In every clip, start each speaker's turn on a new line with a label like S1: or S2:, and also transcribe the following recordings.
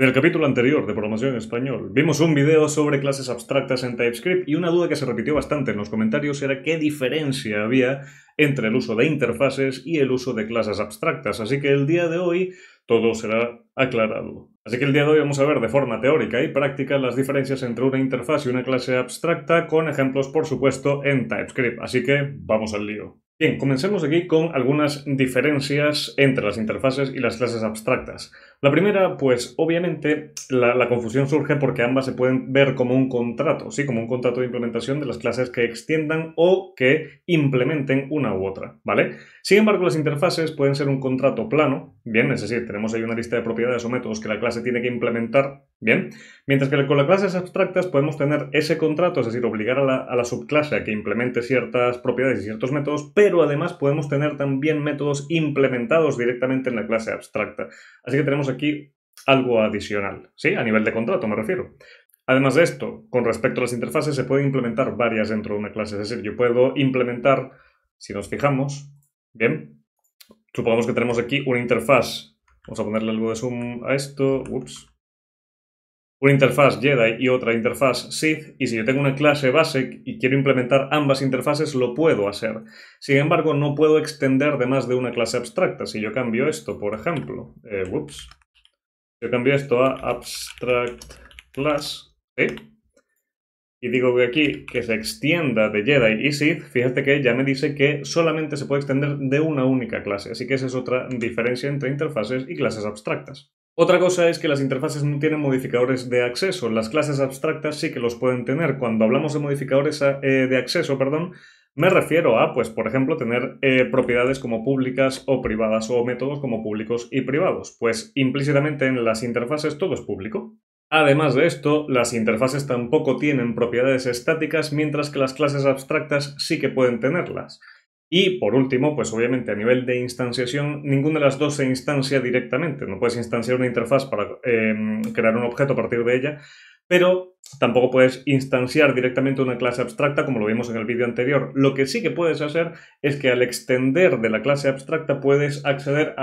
S1: En el capítulo anterior de Programación en Español vimos un video sobre clases abstractas en TypeScript y una duda que se repitió bastante en los comentarios era qué diferencia había entre el uso de interfaces y el uso de clases abstractas. Así que el día de hoy todo será aclarado. Así que el día de hoy vamos a ver de forma teórica y práctica las diferencias entre una interfaz y una clase abstracta con ejemplos por supuesto en TypeScript. Así que vamos al lío. Bien, comencemos aquí con algunas diferencias entre las interfaces y las clases abstractas. La primera, pues obviamente la, confusión surge porque ambas se pueden ver como un contrato, sí, como un contrato de implementación de las clases que extiendan o que implementen una u otra, ¿vale? Sin embargo, las interfaces pueden ser un contrato plano, bien, es decir, tenemos ahí una lista de propiedades o métodos que la clase tiene que implementar, bien, mientras que con las clases abstractas podemos tener ese contrato, es decir, obligar a la, a la subclase a que implemente ciertas propiedades y ciertos métodos, pero además podemos tener también métodos implementados directamente en la clase abstracta. Así que tenemos aquí algo adicional, ¿sí? A nivel de contrato me refiero. Además de esto, con respecto a las interfaces, se pueden implementar varias dentro de una clase. Es decir, yo puedo implementar, si nos fijamos, bien, supongamos que tenemos aquí una interfaz. Vamos a ponerle algo de zoom a esto. Ups. Una interfaz Jedi y otra interfaz Sith, y si yo tengo una clase base y quiero implementar ambas interfaces, lo puedo hacer. Sin embargo, no puedo extender de más de una clase abstracta. Si yo cambio esto, por ejemplo, eh, ups, yo cambio esto a abstract class, Y digo que aquí que se extienda de Jedi y Sith, fíjate que ya me dice que solamente se puede extender de una única clase, así que esa es otra diferencia entre interfaces y clases abstractas. Otra cosa es que las interfaces no tienen modificadores de acceso, las clases abstractas sí que los pueden tener. Cuando hablamos de modificadores eh, de acceso, perdón, me refiero a, pues, por ejemplo, tener eh, propiedades como públicas o privadas o métodos como públicos y privados, pues implícitamente en las interfaces todo es público. Además de esto, las interfaces tampoco tienen propiedades estáticas, mientras que las clases abstractas sí que pueden tenerlas. Y por último, pues obviamente a nivel de instanciación, ninguna de las dos se instancia directamente. No puedes instanciar una interfaz para eh, crear un objeto a partir de ella, pero tampoco puedes instanciar directamente una clase abstracta como lo vimos en el vídeo anterior. Lo que sí que puedes hacer es que al extender de la clase abstracta puedes acceder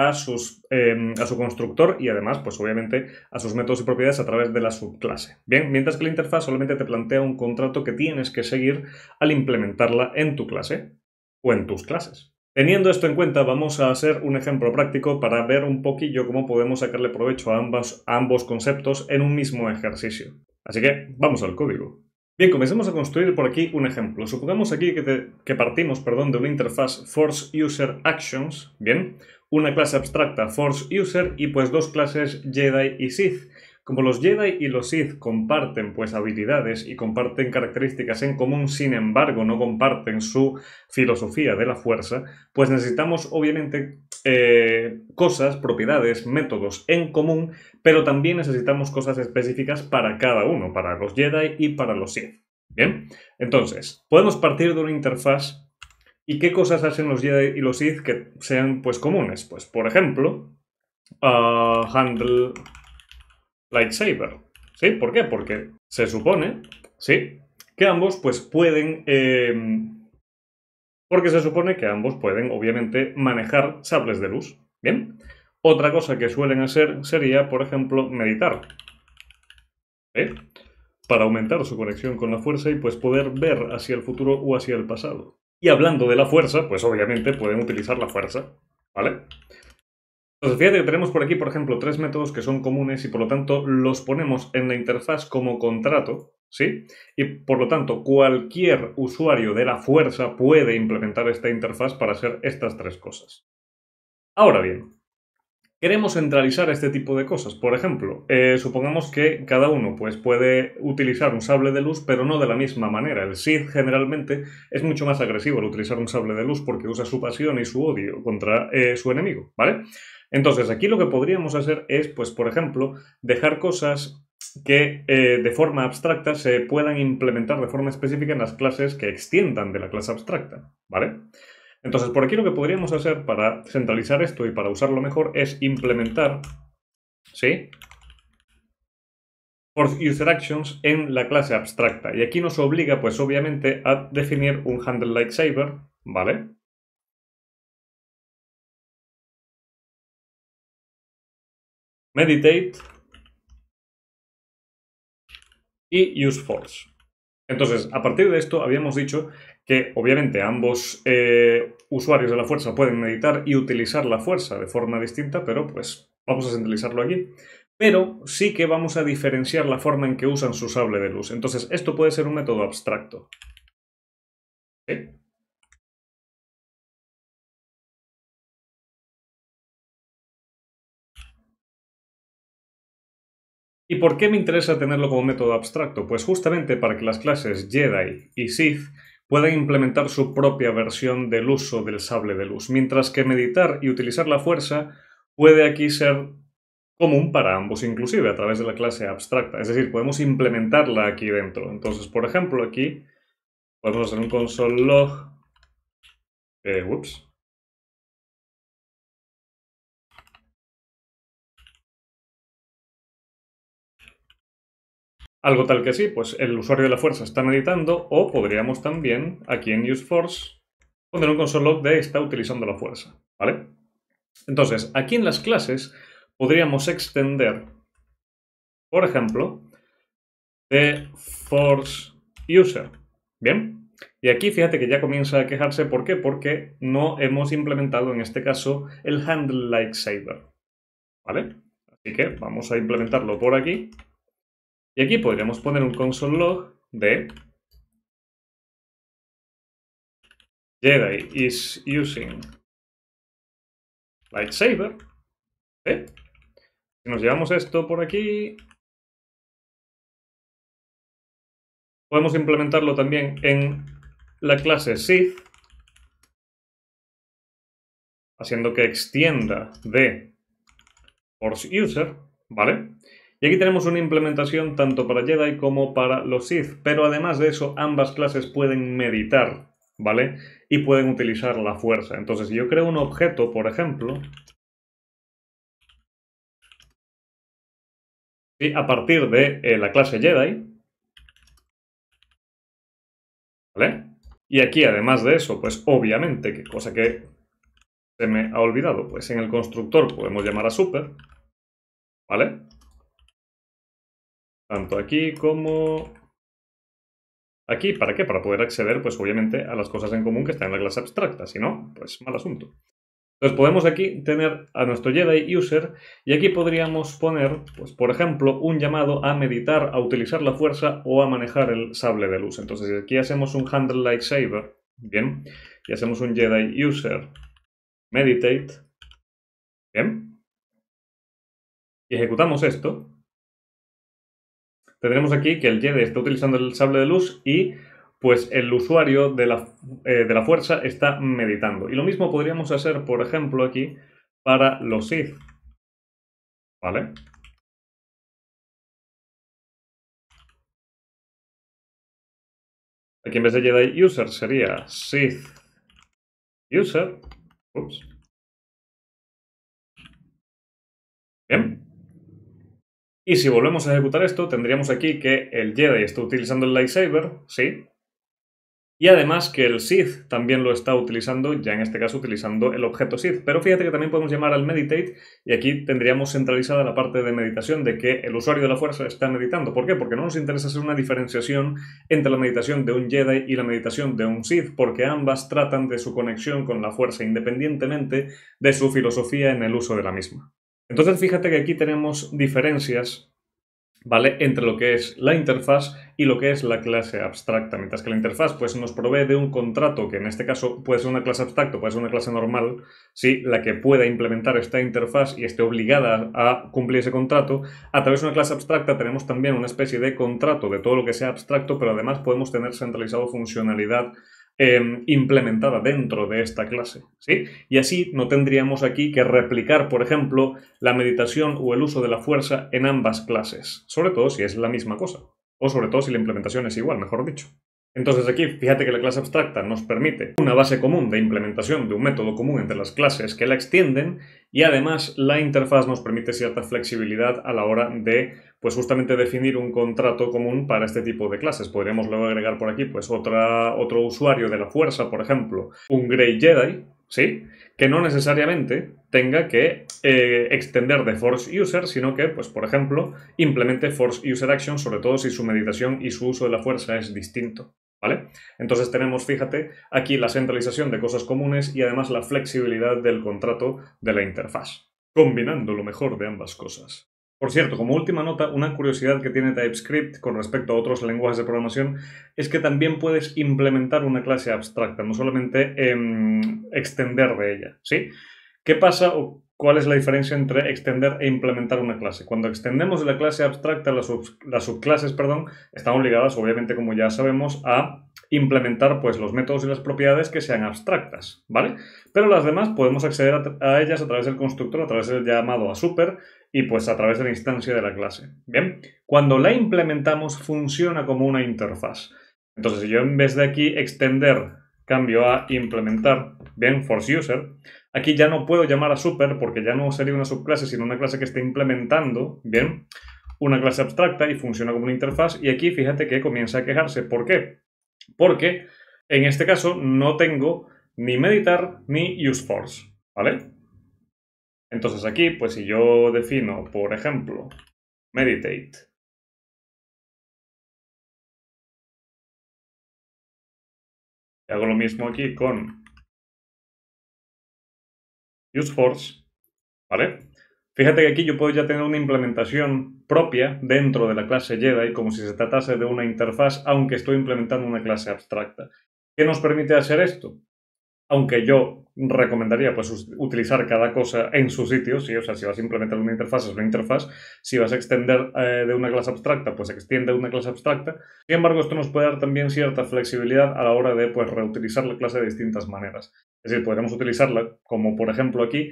S1: em, a, su constructor y además, pues obviamente, a sus métodos y propiedades a través de la subclase. Bien, mientras que la interfaz solamente te plantea un contrato que tienes que seguir al implementarla en tu clase o en tus clases. Teniendo esto en cuenta, vamos a hacer un ejemplo práctico para ver un poquillo cómo podemos sacarle provecho a a ambos conceptos en un mismo ejercicio. Así que vamos al código. Bien, comencemos a construir por aquí un ejemplo. Supongamos aquí que, partimos perdón, de una interfaz ForceUserActions, bien, una clase abstracta ForceUser y pues dos clases Jedi y Sith. Como los Jedi y los Sith comparten pues habilidades y comparten características en común, sin embargo no comparten su filosofía de la fuerza, pues necesitamos obviamente eh, cosas, propiedades, métodos en común, pero también necesitamos cosas específicas para cada uno, para los Jedi y para los Sith. Bien, entonces, podemos partir de una interfaz ¿Y qué cosas hacen los Jedi y los Sith que sean pues comunes? Pues por ejemplo, ah, handle lightsaber. ¿Sí? ¿Por qué? Porque se supone, ¿sí? Que ambos pues pueden... Em, porque se supone que ambos pueden, obviamente, manejar sables de luz. ¿Bien? Otra cosa que suelen hacer sería, por ejemplo, meditar. Para aumentar su conexión con la fuerza y pues poder ver hacia el futuro o hacia el pasado. Y hablando de la fuerza, pues obviamente pueden utilizar la fuerza. ¿Vale? Entonces, fíjate que tenemos por aquí, por ejemplo, tres métodos que son comunes y por lo tanto los ponemos en la interfaz como contrato, ¿sí? Y por lo tanto, cualquier usuario de la fuerza puede implementar esta interfaz para hacer estas tres cosas. Ahora bien, queremos centralizar este tipo de cosas. Por ejemplo, eh, supongamos que cada uno pues, puede utilizar un sable de luz, pero no de la misma manera. El Sith generalmente es mucho más agresivo al utilizar un sable de luz porque usa su pasión y su odio contra eh, su enemigo, ¿vale? Entonces, aquí lo que podríamos hacer es, pues, por ejemplo, dejar cosas que eh, de forma abstracta se puedan implementar de forma específica en las clases que extiendan de la clase abstracta, ¿vale? Entonces, por aquí lo que podríamos hacer para centralizar esto y para usarlo mejor es implementar, ¿sí? Force Actions en la clase abstracta. Y aquí nos obliga, pues
S2: obviamente, a definir un handle like Saber, ¿vale? Meditate y use force. Entonces, a partir de
S1: esto habíamos dicho que obviamente ambos eh, usuarios de la fuerza pueden meditar y utilizar la fuerza de forma distinta, pero pues vamos a centralizarlo aquí. Pero sí
S2: que vamos a diferenciar la forma en que usan su sable de luz. Entonces, esto puede ser un método abstracto. ¿Y por qué me interesa tenerlo como método abstracto? Pues justamente para que las clases Jedi
S1: y Sith pueden implementar su propia versión del uso del sable de luz, mientras que meditar y utilizar la fuerza puede aquí ser común para ambos, inclusive a través de la clase abstracta. Es decir, podemos implementarla aquí dentro. Entonces, por ejemplo, aquí
S2: podemos hacer un console.log. Eh, ups. Algo tal que sí, pues el usuario de la fuerza está meditando o
S1: podríamos también aquí en use force poner un console log de está utilizando la fuerza, ¿vale? Entonces, aquí en las clases podríamos extender, por ejemplo, de force user, ¿bien? Y aquí fíjate que ya comienza a quejarse, ¿por qué? Porque no hemos implementado en este caso el handle like saber, ¿vale? Así que vamos a implementarlo por
S2: aquí y aquí podríamos poner un console.log de Jedi is using lightsaber. ¿eh? Si nos llevamos esto por aquí, podemos implementarlo también en la clase Sith, haciendo que extienda de force user, ¿vale?
S1: Y aquí tenemos una implementación tanto para Jedi como para los Sith, pero además de eso ambas clases
S2: pueden meditar, ¿vale? Y pueden utilizar la fuerza. Entonces, si yo creo un objeto, por ejemplo, y a partir de eh, la clase Jedi,
S1: ¿vale? Y aquí, además de eso, pues obviamente, que cosa que se me
S2: ha olvidado, pues en el constructor podemos llamar a super, ¿vale? Tanto aquí como aquí. ¿Para qué? Para poder acceder, pues obviamente, a las cosas en común que están en la clase abstracta. Si no, pues mal asunto.
S1: Entonces podemos aquí tener a nuestro Jedi user y aquí podríamos poner, pues por ejemplo, un llamado a meditar, a utilizar la fuerza o a manejar el sable de luz. Entonces si aquí hacemos
S2: un handle saber bien, y hacemos un Jedi user meditate, bien, y ejecutamos esto, tenemos aquí que el Jedi está utilizando el sable de luz y pues
S1: el usuario eh, de la, fuerza está meditando. Y lo mismo podríamos hacer, por ejemplo,
S2: aquí para los Sith. ¿Vale? Aquí en vez de Jedi User sería Sith User. Ups. Bien. Y si volvemos a ejecutar esto, tendríamos aquí que el Jedi está utilizando el lightsaber, sí.
S1: Y además que el Sith también lo está utilizando, ya en este caso utilizando el objeto Sith. Pero fíjate que también podemos llamar al meditate y aquí tendríamos centralizada la parte de meditación de que el usuario de la fuerza está meditando. ¿Por qué? Porque no nos interesa hacer una diferenciación entre la meditación de un Jedi y la meditación de un Sith, porque ambas tratan de su conexión con la fuerza independientemente de su filosofía en el uso de la misma. Entonces fíjate que aquí tenemos diferencias ¿vale? Entre lo que es la interfaz y lo que es la clase abstracta, mientras que la interfaz pues, nos provee de un contrato, que en este caso puede ser una clase abstracta, puede ser una clase normal, ¿sí? la que pueda implementar esta interfaz y esté obligada a cumplir ese contrato. A través de una clase abstracta tenemos también una especie de contrato de todo lo que sea abstracto, pero además podemos tener centralizado funcionalidad Em, implementada dentro de esta clase. ¿sí? Y así no tendríamos aquí que replicar, por ejemplo, la meditación o el uso de la fuerza en ambas clases, sobre todo si es la misma cosa, o sobre todo si la implementación es igual, mejor dicho. Entonces aquí, fíjate que la clase abstracta nos permite una base común de implementación de un método común entre las clases que la extienden y además la interfaz nos permite cierta flexibilidad a la hora de, pues justamente definir un contrato común para este tipo de clases. Podríamos luego agregar por aquí, pues otro usuario de la fuerza, por ejemplo, un Grey Jedi, ¿sí? Que no necesariamente tenga que eh, extender de force user, sino que, pues, por ejemplo, implemente force user action, sobre todo si su meditación y su uso de la fuerza es distinto. ¿Vale? Entonces tenemos, fíjate, aquí la centralización de cosas comunes y además la flexibilidad del contrato de la interfaz, combinando lo mejor de ambas cosas. Por cierto, como última nota, una curiosidad que tiene TypeScript con respecto a otros lenguajes de programación es que también puedes implementar una clase abstracta, no solamente em, extender de ella, ¿sí? ¿Qué pasa ¿Cuál es la diferencia entre extender e implementar una clase? Cuando extendemos la clase abstracta, las, subclases, perdón, están obligadas, obviamente, como ya sabemos, a implementar pues, los métodos y las propiedades que sean abstractas, ¿vale? Pero las demás podemos acceder a, ellas a través del constructor, a través del llamado a super y pues a través de la instancia de la clase. Bien, cuando la implementamos funciona como una interfaz. Entonces, si yo en vez de aquí extender cambio a implementar, bien, force user. Aquí ya no puedo llamar a super porque ya no sería una subclase, sino una clase que esté implementando, bien, una clase abstracta y funciona como una interfaz. Y aquí fíjate que comienza a quejarse. ¿Por qué? Porque en este caso no tengo ni meditar ni force ¿vale?
S2: Entonces aquí, pues si yo defino, por ejemplo, meditate hago lo mismo aquí con useForce, ¿vale? Fíjate que aquí yo puedo ya tener una implementación propia
S1: dentro de la clase Jedi, como si se tratase de una interfaz, aunque estoy implementando una clase abstracta. ¿Qué nos permite hacer esto? aunque yo recomendaría pues utilizar cada cosa en su sitio, o si vas a implementar una interfaz, es una interfaz, si vas a extender eh, de una clase abstracta, pues extiende una clase abstracta. Sin embargo, esto nos puede dar también cierta flexibilidad a la hora de pues, reutilizar la clase de distintas maneras. Es decir, podremos utilizarla como por ejemplo aquí,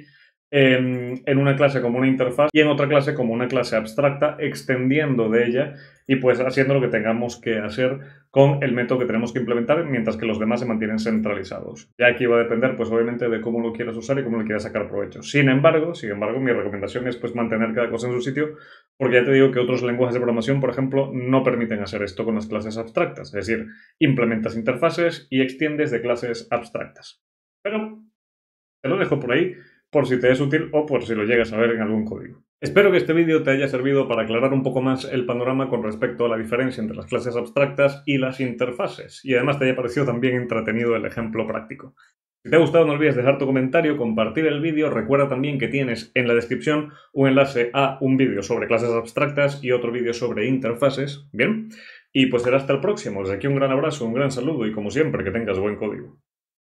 S1: en, una clase como una interfaz y en otra clase como una clase abstracta, extendiendo de ella y pues haciendo lo que tengamos que hacer con el método que tenemos que implementar, mientras que los demás se mantienen centralizados. Ya aquí va a depender, pues obviamente, de cómo lo quieras usar y cómo le quieras sacar provecho. Sin embargo, sin embargo, mi recomendación es pues mantener cada cosa en su sitio, porque ya te digo que otros lenguajes de programación, por ejemplo, no permiten hacer esto con las clases abstractas, es decir, implementas interfaces y extiendes de clases abstractas. Pero te lo dejo por ahí por si te es útil o por si lo llegas a ver en algún código. Espero que este vídeo te haya servido para aclarar un poco más el panorama con respecto a la diferencia entre las clases abstractas y las interfaces, y además te haya parecido también entretenido el ejemplo práctico. Si te ha gustado no olvides dejar tu comentario, compartir el vídeo, recuerda también que tienes en la descripción un enlace a un vídeo sobre clases abstractas y
S2: otro vídeo sobre interfaces, ¿bien? Y pues será hasta el próximo, desde aquí un gran abrazo, un gran saludo y como siempre que tengas buen código.